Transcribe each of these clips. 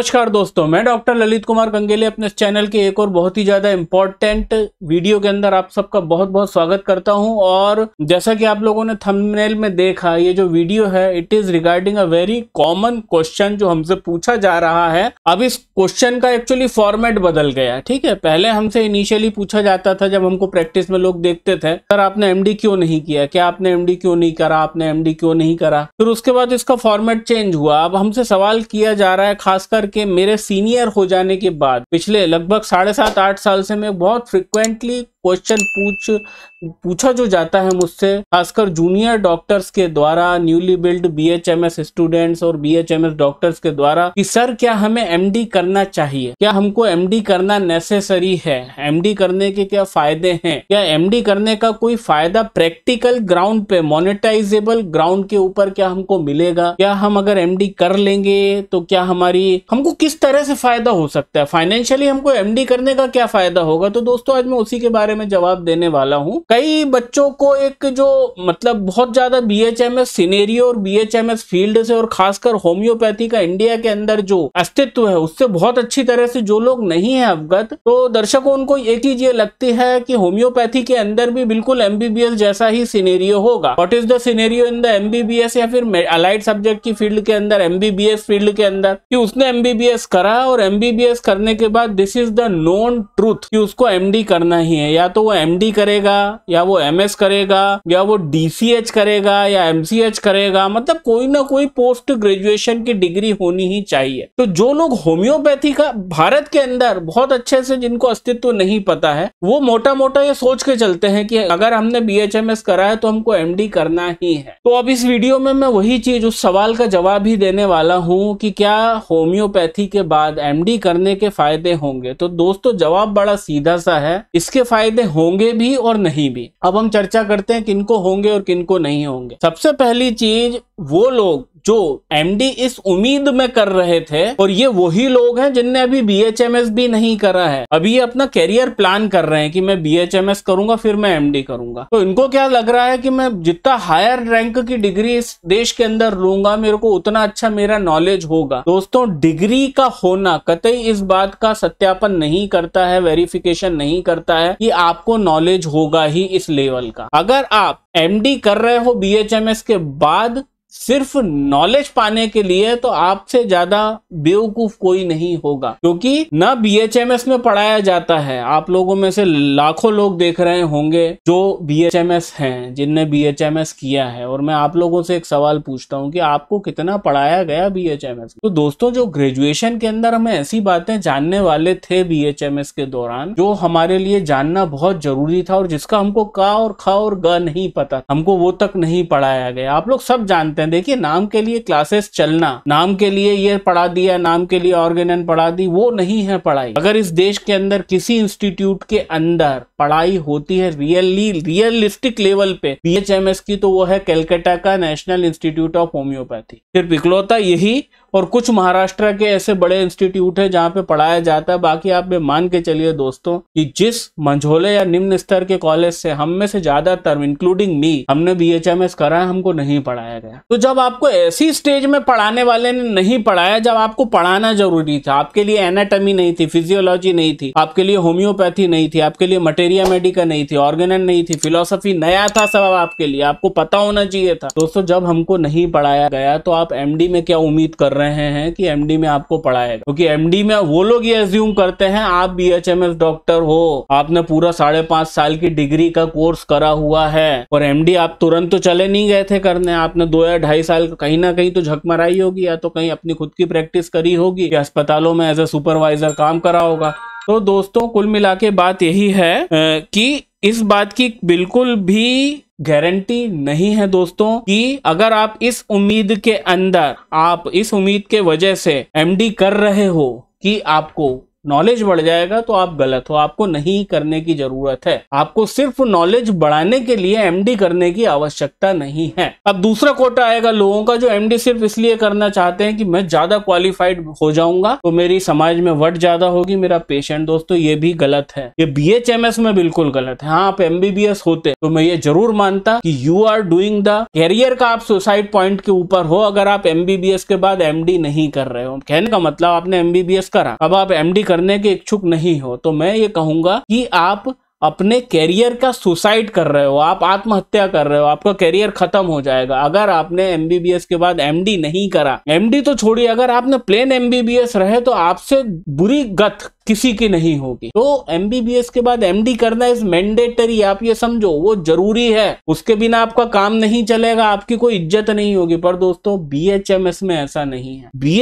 नमस्कार दोस्तों मैं डॉक्टर ललित कुमार गंगेले अपने चैनल के एक और बहुत ही ज़्यादा इम्पोर्टेंट वीडियो के अंदर आप सबका बहुत बहुत स्वागत करता हूं और जैसा कि आप लोगों ने थंबनेल में देखा ये जो वीडियो है it is regarding a very common question जो हमसे पूछा जा रहा है अब इस क्वेश्चन का एक्चुअली फॉर्मेट बदल गया ठीक है पहले हमसे इनिशियली पूछा जाता था जब हमको प्रैक्टिस में लोग देखते थे सर आपने एम क्यों नहीं किया क्या आपने एम क्यों नहीं करा आपने एम क्यों नहीं करा फिर उसके बाद इसका फॉर्मेट चेंज हुआ अब हमसे सवाल किया जा रहा है खासकर के मेरे सीनियर हो जाने के बाद पिछले लगभग साढ़े सात आठ साल से मैं बहुत फ्रिक्वेंटली क्वेश्चन पूछ पूछा जो जाता है मुझसे खासकर जूनियर डॉक्टर्स के द्वारा न्यूली बिल्ड बीएचएमएस स्टूडेंट्स और बीएचएमएस डॉक्टर्स के द्वारा कि सर क्या हमें एमडी करना चाहिए क्या हमको एमडी करना नेसेसरी है एमडी करने के क्या फायदे हैं क्या एमडी करने का कोई फायदा प्रैक्टिकल ग्राउंड पे मोनिटाइजेबल ग्राउंड के ऊपर क्या हमको मिलेगा क्या हम अगर डी कर लेंगे तो क्या हमारी हमको किस तरह से फायदा हो सकता है फाइनेंशियली हमको डी करने का क्या फायदा होगा तो दोस्तों आज मैं उसी के बारे बारे में जवाब देने वाला हूँ कई बच्चों को एक जो मतलब बहुत ज्यादा B H M S scenario और B H M S field से और खासकर होम्योपैथी का इंडिया के अंदर जो अस्तित्व है उससे बहुत अच्छी तरह से जो लोग नहीं है अवगत तो दर्शकों उनको एक चीज ये लगती है कि होम्योपैथी के अंदर भी बिल्कुल एमबीबीएस जैसा ही सीनेरियो होगा what is the scenario in the MBBS या फिर अलाइड सब्जेक्ट की फील्ड के अंदर एमबीबीएस फील्ड के अंदर कि उसने एमबीबीएस करा और एमबीबीएस करने के बाद this is the known truth कि उसको एमडी करना ही है या तो वो एम करेगा या वो एम करेगा या वो डीसीएच करेगा या एम करेगा मतलब कोई ना कोई पोस्ट ग्रेजुएशन की डिग्री होनी ही चाहिए तो जो लोग होम्योपैथी का भारत के अंदर बहुत अच्छे से जिनको अस्तित्व नहीं पता है वो मोटा मोटा ये सोच के चलते हैं कि अगर हमने बी करा है तो हमको एम करना ही है तो अब इस वीडियो में मैं वही चीज उस सवाल का जवाब ही देने वाला हूँ कि क्या होम्योपैथी के बाद एम करने के फायदे होंगे तो दोस्तों जवाब बड़ा सीधा सा है इसके फायदे फायदे होंगे भी और नहीं भी अब हम चर्चा करते हैं किनको होंगे और किनको नहीं होंगे सबसे पहली चीज वो लोग जो एमडी इस उम्मीद में कर रहे थे और ये वही लोग हैं जिनने अभी बीएचएमएस भी नहीं करा है अभी ये अपना कैरियर प्लान कर रहे हैं कि मैं बीएचएमएस करूंगा फिर मैं एमडी करूंगा तो इनको क्या लग रहा है कि मैं जितना हायर रैंक की डिग्री इस देश के अंदर लूंगा मेरे को उतना अच्छा मेरा नॉलेज होगा दोस्तों डिग्री का होना कतई इस बात का सत्यापन नहीं करता है वेरिफिकेशन नहीं करता है कि आपको नॉलेज होगा ही इस लेवल का अगर आप एमडी कर रहे हो बीएचएमएस के बाद सिर्फ नॉलेज पाने के लिए तो आपसे ज्यादा बेवकूफ कोई नहीं होगा क्योंकि न बीएचएमएस में पढ़ाया जाता है आप लोगों में से लाखों लोग देख रहे होंगे जो बीएचएमएस हैं जिनने बीएचएमएस किया है और मैं आप लोगों से एक सवाल पूछता हूँ कि आपको कितना पढ़ाया गया बीएचएमएस तो दोस्तों जो ग्रेजुएशन के अंदर हमें ऐसी बातें जानने वाले थे एस के दौरान जो हमारे लिए जानना बहुत जरूरी था और जिसका हमको का और खा और ग नहीं पता हमको वो तक नहीं पढ़ाया गया आप लोग सब जानते देते हैं देखिए नाम के लिए क्लासेस चलना नाम के लिए ये पढ़ा दिया नाम के लिए ऑर्गेनन पढ़ा दी वो नहीं है पढ़ाई अगर इस देश के अंदर किसी इंस्टीट्यूट के अंदर पढ़ाई होती है रियली रियलिस्टिक लेवल पे बी की तो वो है कैलकाटा का नेशनल इंस्टीट्यूट ऑफ होम्योपैथी फिर इकलौता यही और कुछ महाराष्ट्र के ऐसे बड़े इंस्टीट्यूट है जहाँ पे पढ़ाया जाता है बाकी आप भी मान के चलिए दोस्तों कि जिस मंझोले या निम्न स्तर के कॉलेज से हम में से ज्यादातर इंक्लूडिंग मी हमने बी एच एम एस करा है हमको नहीं पढ़ाया गया तो जब आपको ऐसी स्टेज में पढ़ाने वाले ने नहीं पढ़ाया जब आपको पढ़ाना जरूरी था आपके लिए एनाटमी नहीं थी फिजियोलॉजी नहीं थी आपके लिए होम्योपैथी नहीं थी आपके लिए मटेरिया मेडिका नहीं थी ऑर्गेनन नहीं थी फिलोसफी नया था सब आपके लिए आपको पता होना चाहिए था दोस्तों जब हमको नहीं पढ़ाया गया तो आप एमडी में क्या उम्मीद कर रहे रहे हैं कि एमडी में आपको पढ़ाया क्योंकि एमडी में वो लोग ये एज्यूम करते हैं आप बी डॉक्टर हो आपने पूरा साढ़े पांच साल की डिग्री का कोर्स करा हुआ है और एमडी आप तुरंत तो चले नहीं गए थे करने आपने दो या ढाई साल कहीं ना कहीं तो झक मराई होगी या तो कहीं अपनी खुद की प्रैक्टिस करी होगी या अस्पतालों में एज ए सुपरवाइजर काम करा होगा तो दोस्तों कुल मिला बात यही है कि इस बात की बिल्कुल भी गारंटी नहीं है दोस्तों कि अगर आप इस उम्मीद के अंदर आप इस उम्मीद के वजह से एमडी कर रहे हो कि आपको नॉलेज बढ़ जाएगा तो आप गलत हो आपको नहीं करने की जरूरत है आपको सिर्फ नॉलेज बढ़ाने के लिए एमडी करने की आवश्यकता नहीं है अब दूसरा कोटा आएगा लोगों का जो एमडी सिर्फ इसलिए करना चाहते हैं कि मैं ज्यादा क्वालिफाइड हो जाऊंगा तो मेरी समाज में वट ज्यादा होगी मेरा पेशेंट दोस्तों ये भी गलत है ये बी एच एम एस में बिल्कुल गलत है हाँ आप एमबीबीएस होते तो मैं ये जरूर मानता की you are doing the career का आप सुसाइड पॉइंट के ऊपर हो अगर आप एमबीबीएस के बाद एमडी नहीं कर रहे हो कहने का मतलब आपने एमबीबीएस करा अब आप एमडी करने के इच्छुक नहीं हो तो मैं ये कहूंगा कि आप अपने कैरियर का सुसाइड कर रहे हो आप आत्महत्या कर रहे हो आपका कैरियर खत्म हो जाएगा अगर आपने एमबीबीएस के बाद एमडी नहीं करा एमडी तो छोड़िए अगर आपने प्लेन एमबीबीएस रहे तो आपसे बुरी गत किसी की नहीं होगी तो एमबीबीएस के बाद एमडी करना इज मैंडेटरी आप ये समझो वो जरूरी है उसके बिना आपका काम नहीं चलेगा आपकी कोई इज्जत नहीं होगी पर दोस्तों बी में ऐसा नहीं है बी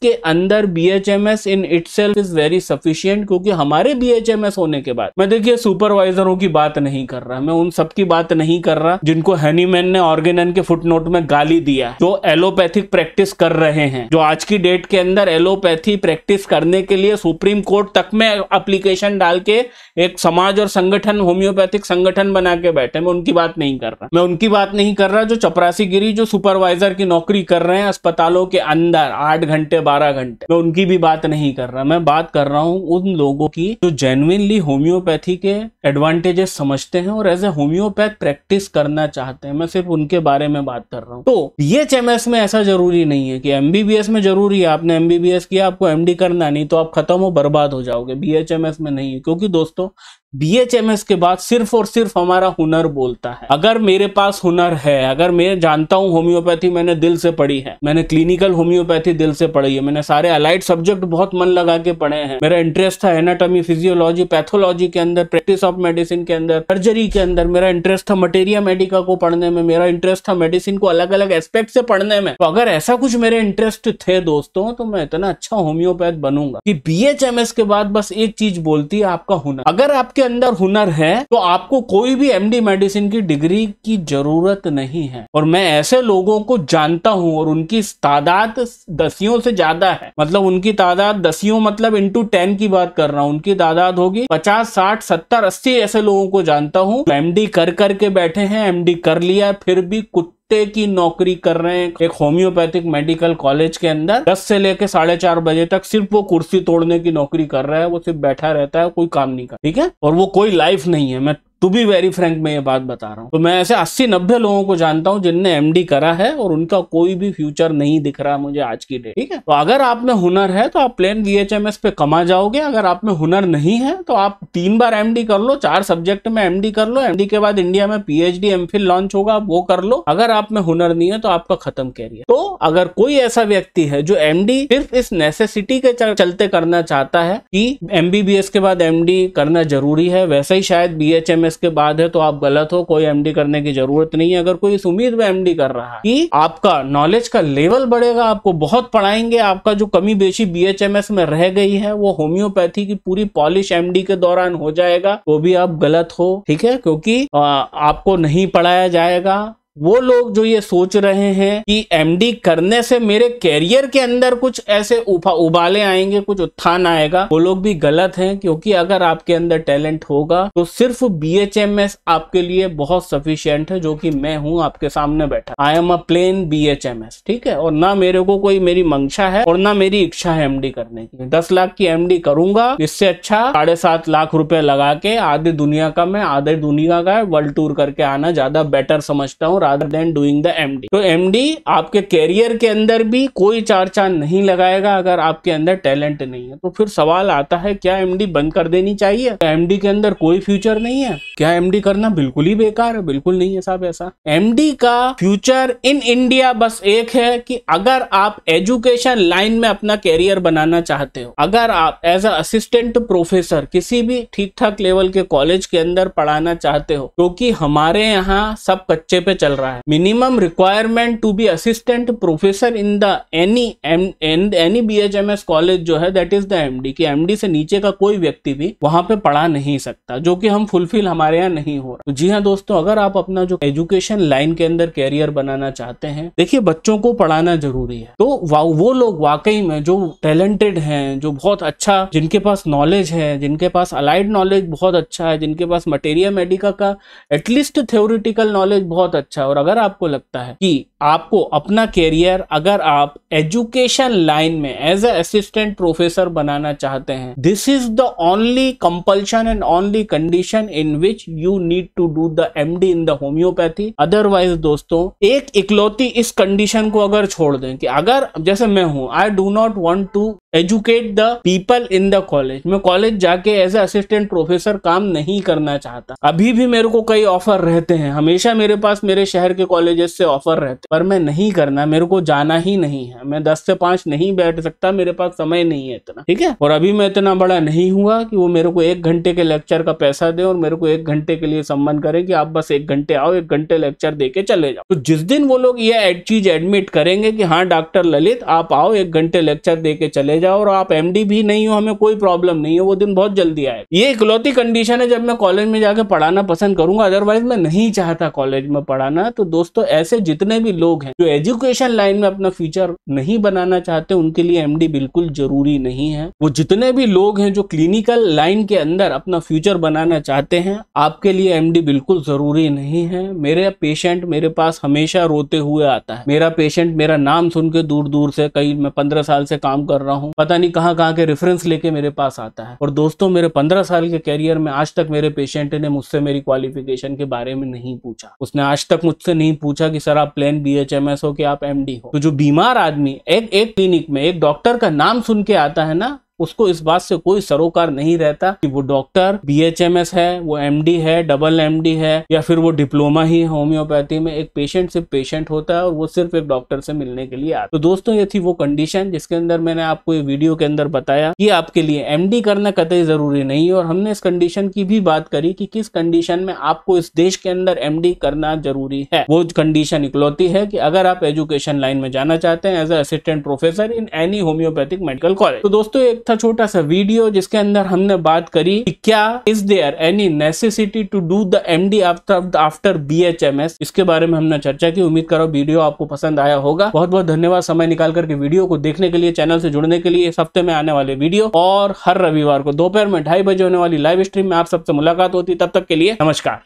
के अंदर BHMS in it is very sufficient क्योंकि हमारे बी होने के बाद मैं देखिए सुपरवाइजरों की बात नहीं कर रहा मैं उन सब की बात नहीं कर रहा जिनको हैनीमैन ने ऑर्गेन के फुटनोट में गाली दिया जो एलोपैथिक प्रैक्टिस कर रहे हैं जो आज की डेट के अंदर एलोपैथी प्रैक्टिस करने के लिए सुप्रीम कोर्ट तक में अप्लीकेशन डाल के एक समाज और संगठन होम्योपैथिक संगठन बना के बैठे मैं उनकी बात नहीं कर रहा मैं उनकी बात नहीं कर रहा जो चपरासी गिरी जो सुपरवाइजर की नौकरी कर रहे हैं अस्पतालों के अंदर आठ घंटे बारह घंटे मैं उनकी भी बात नहीं कर रहा मैं बात कर रहा हूँ उन लोगों की जो जेन्युनली होम्योपैथी के के एडवांटेजेस समझते हैं और एज ए होम्योपैथ प्रैक्टिस करना चाहते हैं मैं सिर्फ उनके बारे में बात कर रहा हूँ तो बीएचएमएस में ऐसा जरूरी नहीं है कि एमबीबीएस में जरूरी है आपने एमबीबीएस किया आपको एमडी करना नहीं तो आप खत्म हो बर्बाद हो जाओगे बीएचएमएस में नहीं है क्योंकि दोस्तों बीएचएमएस के बाद सिर्फ और सिर्फ हमारा हुनर बोलता है अगर मेरे पास हुनर है अगर मैं जानता हूँ होम्योपैथी मैंने दिल से पढ़ी है मैंने क्लिनिकल होम्योपैथी दिल से पढ़ी है मैंने सारे अलाइड सब्जेक्ट बहुत मन लगा के पढ़े हैं मेरा इंटरेस्ट था एनाटॉमी फिजियोलॉजी पैथोलॉजी के अंदर प्रैक्टिस ऑफ मेडिसिन के अंदर सर्जरी के अंदर मेरा इंटरेस्ट था मटेरिया मेडिका को पढ़ने में मेरा इंटरेस्ट था मेडिसिन को अलग अलग एस्पेक्ट से पढ़ने में तो अगर ऐसा कुछ मेरे इंटरेस्ट थे दोस्तों तो मैं इतना अच्छा होम्योपैथ बनूंगा कि बी के बाद बस एक चीज बोलती है आपका हुनर अगर आप आपके अंदर हुनर है तो आपको कोई भी एमडी मेडिसिन की डिग्री की जरूरत नहीं है और मैं ऐसे लोगों को जानता हूं और उनकी तादाद दसियों से ज्यादा है मतलब उनकी तादाद दसियों मतलब इंटू टेन की बात कर रहा हूं उनकी तादाद होगी पचास साठ सत्तर अस्सी ऐसे लोगों को जानता हूं एमडी कर करके बैठे हैं एमडी कर लिया फिर भी कुछ घंटे की नौकरी कर रहे हैं एक होम्योपैथिक मेडिकल कॉलेज के अंदर दस से लेकर साढ़े चार बजे तक सिर्फ वो कुर्सी तोड़ने की नौकरी कर रहा है वो सिर्फ बैठा रहता है कोई काम नहीं कर ठीक है और वो कोई लाइफ नहीं है मैं टू बी वेरी फ्रेंक मैं ये बात बता रहा हूँ तो मैं ऐसे अस्सी नब्बे लोगों को जानता हूँ जिनने एमडी करा है और उनका कोई भी फ्यूचर नहीं दिख रहा मुझे आज की डेट ठीक है तो अगर आप में हुनर है तो आप प्लेन वीएचएमएस पे कमा जाओगे अगर आप में हुनर नहीं है तो आप तीन बार एमडी कर लो चार सब्जेक्ट में एमडी कर लो एमडी के बाद इंडिया में पी एच लॉन्च होगा आप वो कर लो अगर आप में हुनर नहीं है तो आपका खत्म कैरियर तो अगर कोई ऐसा व्यक्ति है जो एम सिर्फ इस नेसेसिटी के चलते करना चाहता है कि एम के बाद एम करना जरूरी है वैसे ही शायद बी एमएस के बाद है तो आप गलत हो कोई एमडी करने की जरूरत नहीं है अगर कोई इस उम्मीद में एमडी कर रहा है कि आपका नॉलेज का लेवल बढ़ेगा आपको बहुत पढ़ाएंगे आपका जो कमी बेची बीएचएमएस में रह गई है वो होम्योपैथी की पूरी पॉलिश एमडी के दौरान हो जाएगा वो तो भी आप गलत हो ठीक है क्योंकि आ, आपको नहीं पढ़ाया जाएगा वो लोग जो ये सोच रहे हैं कि एमडी करने से मेरे कैरियर के अंदर कुछ ऐसे उबाले आएंगे कुछ उत्थान आएगा वो लोग भी गलत हैं क्योंकि अगर आपके अंदर टैलेंट होगा तो सिर्फ बीएचएमएस आपके लिए बहुत सफिशियंट है जो कि मैं हूं आपके सामने बैठा I am a plain BHMS ठीक है और ना मेरे को कोई मेरी मंशा है और ना मेरी इच्छा है एमडी करने की दस लाख की एमडी करूंगा इससे अच्छा साढ़े सात लाख रुपए लगा के आधी दुनिया का मैं आधे दुनिया का वर्ल्ड टूर करके आना ज्यादा बेटर समझता हूँ rather than doing the MD तो एमडी आपके कैरियर के अंदर भी कोई चार चांद नहीं लगाएगा अगर आपके अंदर टैलेंट नहीं है तो फिर सवाल आता है क्या एमडी बंद कर देनी चाहिए एमडी के अंदर कोई फ्यूचर नहीं है क्या एमडी करना बिल्कुल ही बेकार है बिल्कुल नहीं है साहब ऐसा एमडी का फ्यूचर इन इंडिया बस एक है कि अगर आप एजुकेशन लाइन में अपना कैरियर बनाना चाहते हो अगर आप एज अ असिस्टेंट प्रोफेसर किसी भी ठीक ठाक लेवल के कॉलेज के अंदर पढ़ाना चाहते हो क्योंकि तो हमारे यहाँ सब कच्चे पे चल रहा है minimum requirement to be assistant professor in the any M any B H M S college जो है that is the M D की एम डी से नीचे का कोई व्यक्ति भी वहां पे पढ़ा नहीं सकता जो कि हम फुलफिल हमारे यहाँ नहीं हो रहा तो जी हाँ दोस्तों अगर आप अपना जो एजुकेशन लाइन के अंदर कैरियर बनाना चाहते हैं देखिए बच्चों को पढ़ाना जरूरी है तो वो लोग वाकई में जो टैलेंटेड हैं जो बहुत अच्छा जिनके पास नॉलेज है जिनके पास अलाइड नॉलेज बहुत अच्छा है जिनके पास मटेरिया मेडिका का एटलीस्ट थ्योरिटिकल नॉलेज बहुत अच्छा अच्छा और अगर आपको लगता है कि आपको अपना करियर अगर आप एजुकेशन लाइन में एज ए असिस्टेंट प्रोफेसर बनाना चाहते हैं this is the only compulsion and only condition in which you need to do the M D in the homeopathy otherwise दोस्तों एक इकलौती इस कंडीशन को अगर छोड़ दें कि अगर जैसे मैं हूं I do not want to educate the people in the college मैं कॉलेज जाके एज ए असिस्टेंट प्रोफेसर काम नहीं करना चाहता अभी भी मेरे को कई ऑफर रहते हैं हमेशा मेरे पास मेरे शहर के कॉलेजेस से ऑफर रहते पर मैं नहीं करना मेरे को जाना ही नहीं है मैं दस से पांच नहीं बैठ सकता मेरे पास समय नहीं है इतना ठीक है और अभी मैं इतना बड़ा नहीं हुआ कि वो मेरे को एक घंटे के लेक्चर का पैसा दे और मेरे को एक घंटे के लिए सम्मान करें कि आप बस एक घंटे आओ एक घंटे लेक्चर दे के चले जाओ तो जिस दिन वो लोग ये चीज एडमिट करेंगे कि हाँ डॉक्टर ललित आप आओ एक घंटे लेक्चर दे के चले जाओ जाओ और आप एमडी भी नहीं हो हमें कोई प्रॉब्लम नहीं है वो दिन बहुत जल्दी आए ये इकलौती कंडीशन है जब मैं कॉलेज में जाकर पढ़ाना पसंद करूंगा अदरवाइज मैं नहीं चाहता कॉलेज में पढ़ाना तो दोस्तों ऐसे जितने भी लोग हैं जो एजुकेशन लाइन में अपना फ्यूचर नहीं बनाना चाहते उनके लिए एमडी बिल्कुल जरूरी नहीं है वो जितने भी लोग हैं जो क्लिनिकल लाइन के अंदर अपना फ्यूचर बनाना चाहते हैं आपके लिए एम बिल्कुल जरूरी नहीं है मेरे पेशेंट मेरे पास हमेशा रोते हुए आता है मेरा पेशेंट मेरा नाम सुन के दूर दूर से कई मैं पंद्रह साल से काम कर रहा हूँ पता नहीं कहाँ कहाँ के रेफरेंस लेके मेरे पास आता है और दोस्तों मेरे पंद्रह साल के कैरियर में आज तक मेरे पेशेंट ने मुझसे मेरी क्वालिफिकेशन के बारे में नहीं पूछा उसने आज तक मुझसे नहीं पूछा कि सर आप plain B H M S हो कि आप एम डी हो तो जो बीमार आदमी एक एक क्लिनिक में एक डॉक्टर का नाम सुन के आता है ना उसको इस बात से कोई सरोकार नहीं रहता कि वो डॉक्टर बीएचएमएस है वो एमडी है डबल एमडी है या फिर वो डिप्लोमा ही होम्योपैथी में एक पेशेंट सिर्फ पेशेंट होता है और वो सिर्फ एक डॉक्टर से मिलने के लिए आता तो दोस्तों ये थी वो कंडीशन जिसके अंदर मैंने आपको ये वीडियो के अंदर बताया कि आपके लिए डी करना कतई जरूरी नहीं है और हमने इस कंडीशन की भी बात करी कि किस कंडीशन में आपको इस देश के अंदर एमडी करना जरूरी है वो कंडीशन इकलौती है कि अगर आप एजुकेशन लाइन में जाना चाहते हैं as assistant professor in any homeopathic medical college तो दोस्तों एक था छोटा सा वीडियो जिसके अंदर हमने बात करी कि क्या is there any necessity to do the M D after B H M S इसके बारे में हमने चर्चा की उम्मीद करो वीडियो आपको पसंद आया होगा बहुत बहुत धन्यवाद समय निकाल करके वीडियो को देखने के लिए चैनल से जुड़ने के लिए इस हफ्ते में आने वाले वीडियो और हर रविवार को दोपहर में ढाई बजे होने वाली लाइव स्ट्रीम में आप सबसे मुलाकात होती तब तक के लिए नमस्कार